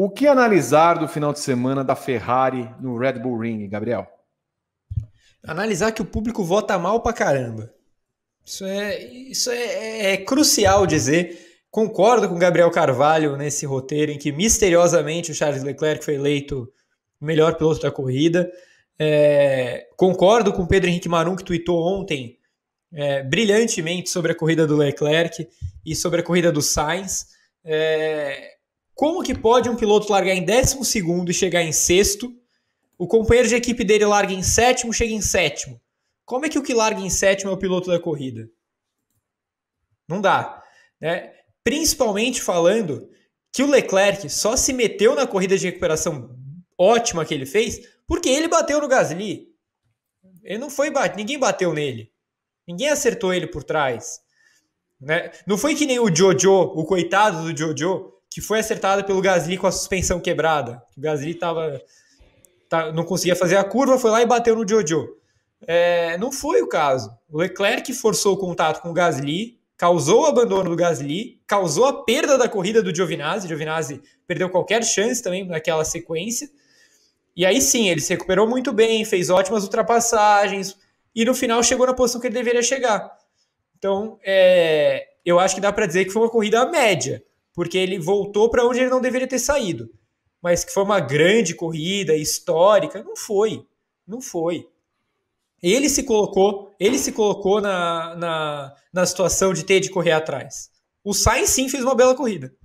O que analisar do final de semana da Ferrari no Red Bull Ring, Gabriel? Analisar que o público vota mal pra caramba. Isso é, isso é, é crucial dizer. Concordo com Gabriel Carvalho nesse roteiro em que misteriosamente o Charles Leclerc foi eleito o melhor piloto da corrida. É, concordo com Pedro Henrique Marum que tweetou ontem é, brilhantemente sobre a corrida do Leclerc e sobre a corrida do Sainz. É, como que pode um piloto largar em décimo segundo e chegar em sexto? O companheiro de equipe dele larga em sétimo, chega em sétimo. Como é que o que larga em sétimo é o piloto da corrida? Não dá. Né? Principalmente falando que o Leclerc só se meteu na corrida de recuperação ótima que ele fez porque ele bateu no Gasly. Ele não foi bate... ninguém bateu nele. Ninguém acertou ele por trás. Né? Não foi que nem o Jojo, o coitado do Jojo, que foi acertada pelo Gasly com a suspensão quebrada. O Gasly tava, tá, não conseguia fazer a curva, foi lá e bateu no Jojo. É, não foi o caso. O Leclerc forçou o contato com o Gasly, causou o abandono do Gasly, causou a perda da corrida do Giovinazzi. O Giovinazzi perdeu qualquer chance também naquela sequência. E aí sim, ele se recuperou muito bem, fez ótimas ultrapassagens e no final chegou na posição que ele deveria chegar. Então, é, eu acho que dá para dizer que foi uma corrida média porque ele voltou para onde ele não deveria ter saído. Mas que foi uma grande corrida histórica, não foi, não foi. Ele se colocou, ele se colocou na, na, na situação de ter de correr atrás. O Sainz sim fez uma bela corrida.